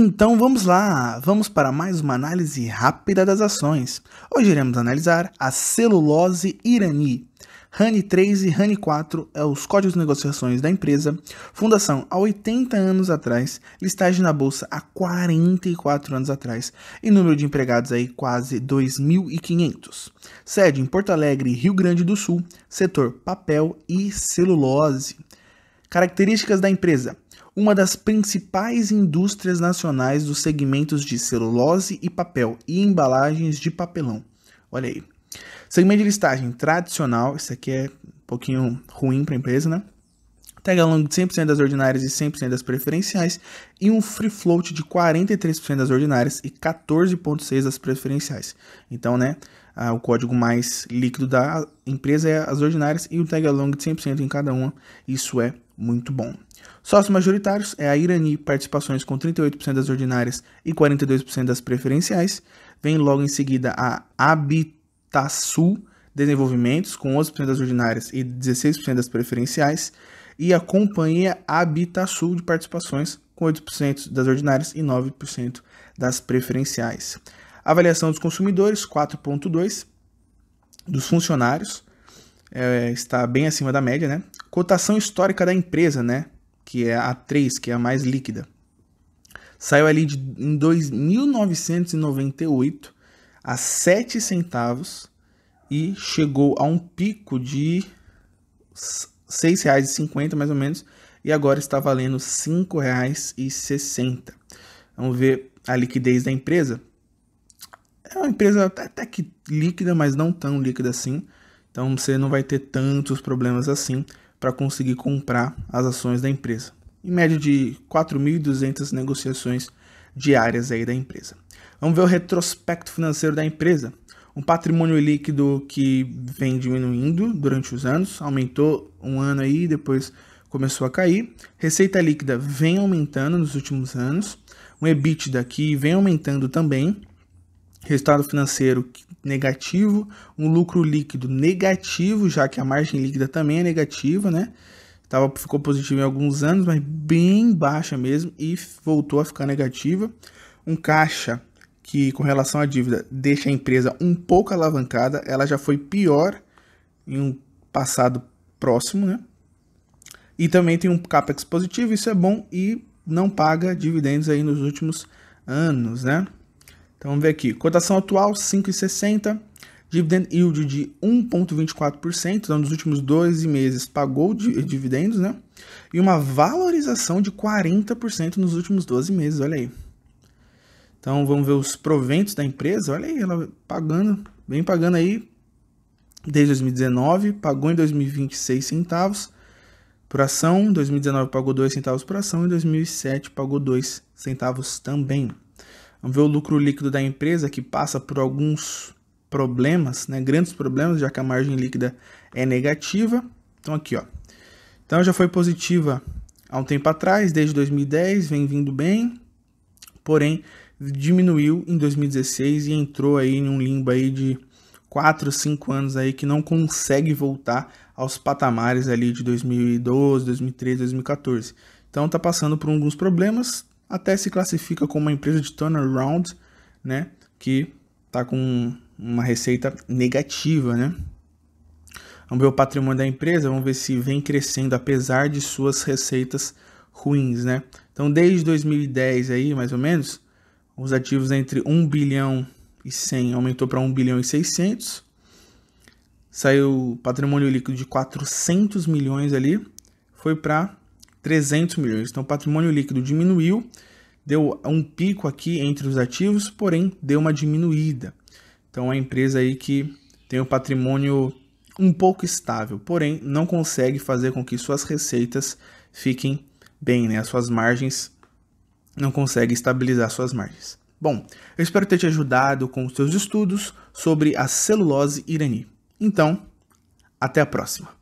Então vamos lá, vamos para mais uma análise rápida das ações. Hoje iremos analisar a celulose Irani. RANI 3 e RANI 4 é os códigos de negociações da empresa, fundação há 80 anos atrás, listagem na bolsa há 44 anos atrás e número de empregados aí quase 2.500. Sede em Porto Alegre, Rio Grande do Sul, setor papel e celulose. Características da empresa: uma das principais indústrias nacionais dos segmentos de celulose e papel e embalagens de papelão. Olha aí. Segmento de listagem tradicional, isso aqui é um pouquinho ruim para a empresa, né? Tag along de 100% das ordinárias e 100% das preferenciais e um free float de 43% das ordinárias e 14.6 das preferenciais. Então, né, ah, o código mais líquido da empresa é as ordinárias e o tag along de 100% em cada uma. Isso é muito bom. Sócios majoritários é a Irani Participações com 38% das ordinárias e 42% das preferenciais. Vem logo em seguida a Habitasul Desenvolvimentos com 11% das ordinárias e 16% das preferenciais. E a companhia Habitasul de Participações com 8% das ordinárias e 9% das preferenciais. Avaliação dos consumidores, 4,2. Dos funcionários, é, está bem acima da média, né? Cotação histórica da empresa, né? Que é a 3, que é a mais líquida. Saiu ali de, em 2.998 a 7 centavos e chegou a um pico de R$ 6,50 mais ou menos, e agora está valendo R$ 5,60. Vamos ver a liquidez da empresa. É uma empresa até que líquida, mas não tão líquida assim. Então você não vai ter tantos problemas assim para conseguir comprar as ações da empresa. Em média de 4.200 negociações diárias aí da empresa. Vamos ver o retrospecto financeiro da empresa. Um patrimônio líquido que vem diminuindo durante os anos, aumentou um ano aí, depois começou a cair. Receita líquida vem aumentando nos últimos anos. O EBITDA que vem aumentando também resultado financeiro negativo, um lucro líquido negativo, já que a margem líquida também é negativa, né? Tava, ficou positivo em alguns anos, mas bem baixa mesmo e voltou a ficar negativa. Um caixa que, com relação à dívida, deixa a empresa um pouco alavancada, ela já foi pior em um passado próximo, né? E também tem um capex positivo, isso é bom e não paga dividendos aí nos últimos anos, né? Então vamos ver aqui. Cotação atual 5,60. Dividend yield de 1,24%. Então, nos últimos 12 meses pagou dividendos, né? E uma valorização de 40% nos últimos 12 meses. Olha aí. Então vamos ver os proventos da empresa. Olha aí, ela pagando, vem pagando aí desde 2019, pagou em 2026 centavos por ação, em 2019 pagou 2 centavos por ação, em 2007 pagou 2 centavos também. Vamos ver o lucro líquido da empresa que passa por alguns problemas, né, grandes problemas, já que a margem líquida é negativa. Então aqui, ó. Então já foi positiva há um tempo atrás, desde 2010, vem vindo bem, porém diminuiu em 2016 e entrou aí em um limbo aí de 4, 5 anos aí que não consegue voltar aos patamares ali de 2012, 2013, 2014. Então tá passando por alguns problemas, até se classifica como uma empresa de turnaround, né? Que está com uma receita negativa, né? Vamos ver o patrimônio da empresa, vamos ver se vem crescendo apesar de suas receitas ruins, né? Então, desde 2010 aí, mais ou menos, os ativos entre 1 bilhão e 100 aumentou para 1 bilhão e 600. Saiu patrimônio líquido de 400 milhões ali, foi para 300 milhões. Então, o patrimônio líquido diminuiu, deu um pico aqui entre os ativos, porém deu uma diminuída. Então, a empresa aí que tem o um patrimônio um pouco estável, porém não consegue fazer com que suas receitas fiquem bem, né? As suas margens não consegue estabilizar suas margens. Bom, eu espero ter te ajudado com os seus estudos sobre a celulose irani. Então, até a próxima.